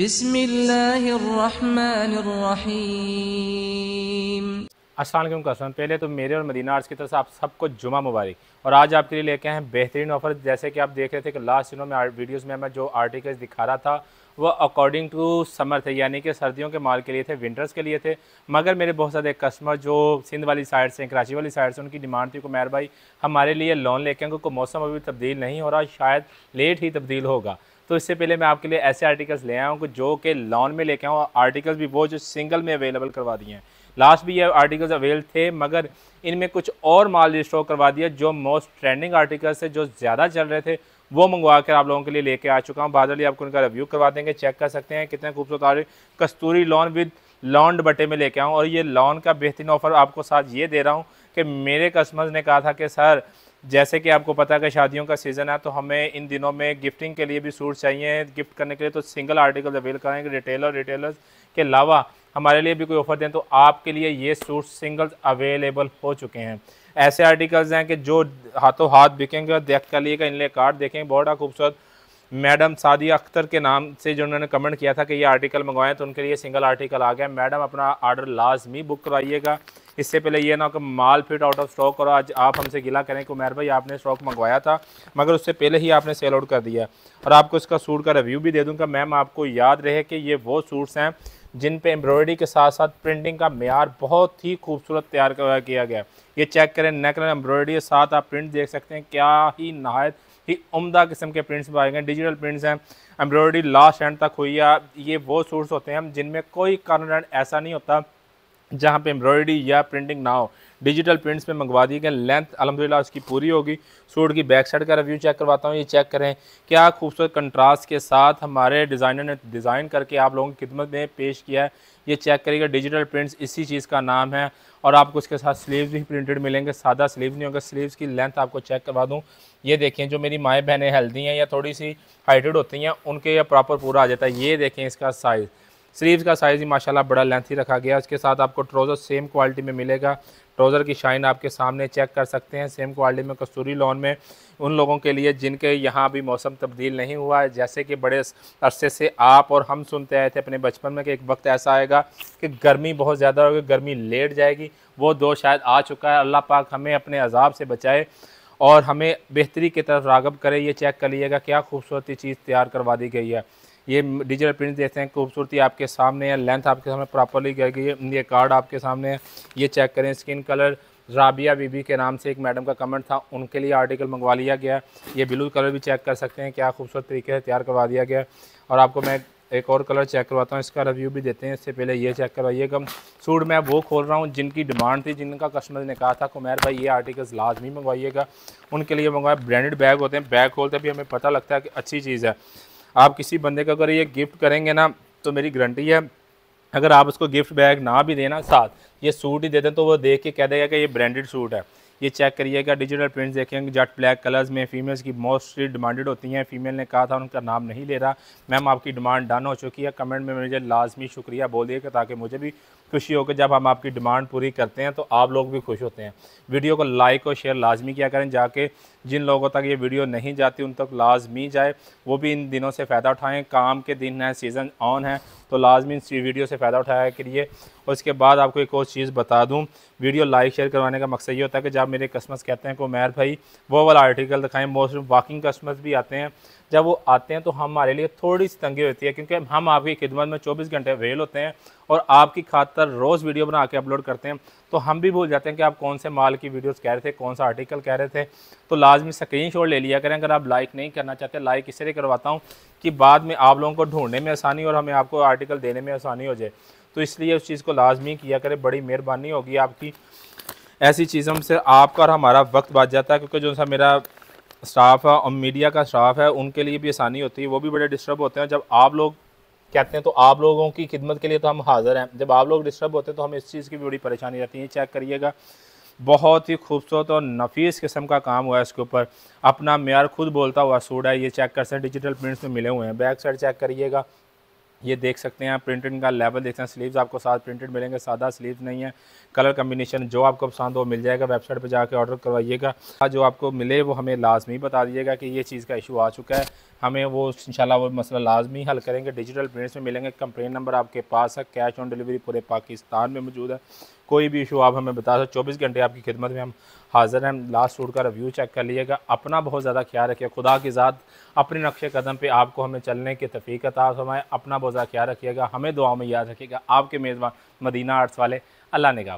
बिस्म अस्सलाम कसम पहले तो मेरे और मदीना आर्ट्स की तरफ से आप सबको जुमा मुबारक और आज आपके लिए लेके हैं बेहतरीन ऑफर जैसे कि आप देख रहे थे कि लास्ट दिनों में वीडियोस में मैं जो आर्टिकल्स दिखा रहा था वो अकॉर्डिंग टू समर थे यानी कि सर्दियों के माल के लिए थे विंटर्स के लिए थे मगर मेरे बहुत सारे कस्टमर जो सिंध वाली साइड से कराची वाली साइड से उनकी डिमांड थी कुमार भाई हमारे लिए लोन लेके क्योंकि मौसम अभी तब्दील नहीं हो रहा शायद लेट ही तब्दील होगा तो इससे पहले मैं आपके लिए ऐसे आर्टिकल्स ले आया हूँ जो कि लॉन में लेके आऊँ आर्टिकल्स भी वो जो सिंगल में अवेलेबल करवा दिए हैं लास्ट भी ये आर्टिकल्स अवेल थे मगर इनमें कुछ और माल रिस्टोर करवा दिया जो मोस्ट ट्रेंडिंग आर्टिकल्स थे जो ज़्यादा चल रहे थे वो मंगवा कर आप लोगों के लिए लेके आ चुका हूँ बाद आपको उनका रिव्यू करवा देंगे चेक कर सकते हैं कितने खूबसूरत आर्टिक कस्तूरी लॉन विद लॉन बटे में लेके आऊँ और ये लॉन का बेहतरीन ऑफ़र आपको साथ ये दे रहा हूँ कि मेरे कस्टमर्स ने कहा था कि सर जैसे कि आपको पता है कि शादियों का सीज़न है तो हमें इन दिनों में गिफ्टिंग के लिए भी सूट चाहिए गिफ्ट करने के लिए तो सिंगल आर्टिकल अवेल करेंगे रिटेलर रिटेलर्स के अलावा हमारे लिए भी कोई ऑफर दें तो आपके लिए ये सूट सिंगल अवेलेबल हो चुके हैं ऐसे आर्टिकल्स हैं कि जो हाथों हाथ बिकेंगे और देख कर लिए इनले कार्ड देखेंगे बहुत खूबसूरत मैडम सादिया अख्तर के नाम से जो उन्होंने कमेंट किया था कि ये आर्टिकल मंगवाएं तो उनके लिए सिंगल आर्टिकल आ गया मैडम अपना आर्डर लाजमी बुक करवाइएगा इससे पहले ये ना कि माल फिट आउट ऑफ स्टॉक और आज आप हमसे गिला करें कि उमेर भाई आपने स्टॉक मंगवाया था मगर उससे पहले ही आपने सेल आउट कर दिया और आपको इसका सूट का रिव्यू भी दे दूँगा मैम आपको याद रहे कि ये वो सूट्स हैं जिन पे एम्ब्रॉयडरी के साथ साथ प्रिंटिंग का मैार बहुत ही खूबसूरत तैयार किया गया ये चेक करें नेक एम्ब्रॉयडरी के साथ आप प्रिंट देख सकते हैं क्या ही नहायत ही उमदा किस्म के प्रिंट्स पाए गए डिजिटल प्रिंट्स हैं एम्ब्रॉयडरी लास्ट हैंड तक हुई है ये वो सूट्स होते हैं जिनमें कोई कारण ऐसा नहीं होता जहाँ पे एम्ब्रॉयडरी या प्रिंटिंग ना हो डिजिटल प्रिंट्स में मंगवा दिए गए लेंथ अलहमदिल्ला उसकी पूरी होगी सूट की बैक साइड का रिव्यू चेक करवाता हूँ ये चेक करें क्या खूबसूरत कंट्रास्ट के साथ हमारे डिज़ाइनर ने डिज़ाइन करके आप लोगों की खिदमत में पेश किया है ये चेक करिएगा डिजिटल प्रिंट्स इसी चीज़ का नाम है और आपको उसके साथ स्लीव्स भी प्रिंटेड मिलेंगे सादा स्लीव नहीं होगा स्लीव्स की लेंथ आपको चेक करवा दूँ ये देखें जो मेरी माएँ बहनें हेल्दी हैं या थोड़ी सी हाइटेड होती हैं उनके यह प्रॉपर पूरा आ जाता है ये देखें इसका साइज़ स्लीव्स का साइज़ ही माशाल्लाह बड़ा लेंथी रखा गया उसके साथ आपको ट्रोज़र सेम क्वालिटी में मिलेगा ट्रोज़र की शाइन आपके सामने चेक कर सकते हैं सेम क्वालिटी में कस्तूरी लॉन में उन लोगों के लिए जिनके यहाँ अभी मौसम तब्दील नहीं हुआ है जैसे कि बड़े अरसे से आप और हम सुनते आए थे अपने बचपन में कि एक वक्त ऐसा आएगा कि गर्मी बहुत ज़्यादा होगी गर्मी लेट जाएगी वो दो शायद आ चुका है अल्लाह पाक हमें अपने अजाब से बचाए और हमें बेहतरी की तरफ रागब करे ये चेक कर लीजिएगा क्या खूबसूरती चीज़ तैयार करवा दी गई है ये डिजिटल प्रिंट देखते हैं खूबसूरती आपके सामने है लेंथ आपके सामने प्रॉपरली गई गई है ये कार्ड आपके सामने है ये चेक करें स्किन कलर राबिया बीबी के नाम से एक मैडम का कमेंट था उनके लिए आर्टिकल मंगवा लिया गया है ये ब्लू कलर भी चेक कर सकते हैं क्या खूबसूरत तरीके से तैयार करवा दिया गया और आपको मैं एक और कलर चेक करवाता हूँ इसका रिव्यू भी देते हैं इससे पहले ये चेक करवाइएगा सूट मैं वो खोल रहा हूँ जिनकी डिमांड थी जिनका कस्टमर ने कहा था कुमार भाई ये आर्टिकल्स लाजमी मंगवाइएगा उनके लिए मंगवाए ब्रांडेड बैग होते हैं बैग खोलते भी हमें पता लगता है कि अच्छी चीज़ है आप किसी बंदे को अगर ये गिफ्ट करेंगे ना तो मेरी गारंटी है अगर आप उसको गिफ्ट बैग ना भी देना साथ ये सूट ही दे दें तो वो देख के कह देगा कि ये ब्रांडेड सूट है ये चेक करिएगा डिजिटल प्रिंट्स देखेंगे जट ब्लैक कलर्स में फीमेल्स की मोस्टली डिमांडेड होती हैं फीमेल ने कहा था उनका नाम नहीं ले रहा मैम आपकी डिमांड डन हो चुकी है कमेंट में मुझे लाजमी शुक्रिया बोल दिएगा ताकि मुझे भी खुशी हो कि जब हम आपकी डिमांड पूरी करते हैं तो आप लोग भी खुश होते हैं वीडियो को लाइक और शेयर लाजमी किया करें जाके जिन लोगों तक ये वीडियो नहीं जाती उन तक लाजमी जाए वो भी इन दिनों से फ़ायदा उठाएँ काम के दिन हैं सीज़न ऑन है तो लाजमी इस वीडियो से फ़ायदा उठाया करिए और इसके बाद आपको एक और चीज़ बता दूँ वीडियो लाइक शेयर करवाने का मकसद ये होता है कि जब मेरे कस्टमर्स कहते हैं को उमेर भाई वो वाला आर्टिकल दिखाएँ मोस्ट वॉकिंग कस्टमर्स भी आते हैं जब वो आते हैं तो हमारे लिए थोड़ी सी तंगी होती है क्योंकि हम आपकी खिदमत में चौबीस घंटे वेल होते हैं और आपकी खातर रोज़ वीडियो बना के अपलोड करते हैं तो हम भी भूल जाते हैं कि आप कौन से माल की वीडियोस कह रहे थे कौन सा आर्टिकल कह रहे थे तो लाजमी स्क्रीन शॉट ले लिया करें अगर आप लाइक नहीं करना चाहते लाइक इसलिए करवाता हूँ कि बाद में आप लोगों को ढूंढने में आसानी और हमें आपको आर्टिकल देने में आसानी हो जाए तो इसलिए उस चीज़ को लाजमी किया करें बड़ी मेहरबानी होगी आपकी ऐसी चीज़ों से आपका और हमारा वक्त बच जाता है क्योंकि जो सा मेरा स्टाफ है और मीडिया का स्टाफ है उनके लिए भी आसानी होती है वो भी बड़े डिस्टर्ब होते हैं जब आप लोग कहते हैं तो आप लोगों की खिदमत के लिए तो हम हाज़िर हैं जब आप लोग डिस्टर्ब होते हैं तो हम इस चीज़ की भी बड़ी परेशानी रहती है चेक करिएगा बहुत ही खूबसूरत और नफीस किस्म का काम हुआ है इसके ऊपर अपना मैार खुद बोलता हुआ सूट है ये चेक कर सकते हैं डिजिटल प्रिंट्स में मिले हुए हैं बैक साइड चेक करिएगा ये देख सकते हैं प्रिंटेड का लेवल देख सकते हैं स्लीव्स आपको साथ प्रिंटेड मिलेंगे सादा स्लीव्स नहीं है कलर कम्बिनेशन जो आपको पसंद हो मिल जाएगा वेबसाइट पर जाकर ऑर्डर करवाइएगा जो आपको मिले वो हमें लाजमी बता दीजिएगा कि ये चीज़ का इशू आ चुका है हमें वो इंशाल्लाह वो मसला लाजमी हल करेंगे डिजिटल प्रिंट्स में मिलेंगे कंप्लेन नंबर आपके पास है कैश ऑन डिलीवरी पूरे पाकिस्तान में मौजूद है कोई भी इशू आप हमें बता सकते चौबीस घंटे आपकी खिदमत में हम हाज़िर हैं लास्ट सूट का रिव्यू चेक कर लीजिएगा अपना बहुत ज़्यादा ख्याल रखिए खुदा की ज़ात अपने नक्शे कदम पे आपको हमें चलने के तफीक ताज फरमाए अपना बहुत ज़्यादा ख्याल रखिएगा हमें दुआ में याद रखिएगा आपके मेज़बान मदीना आर्ट्स वाले अल्लाह ने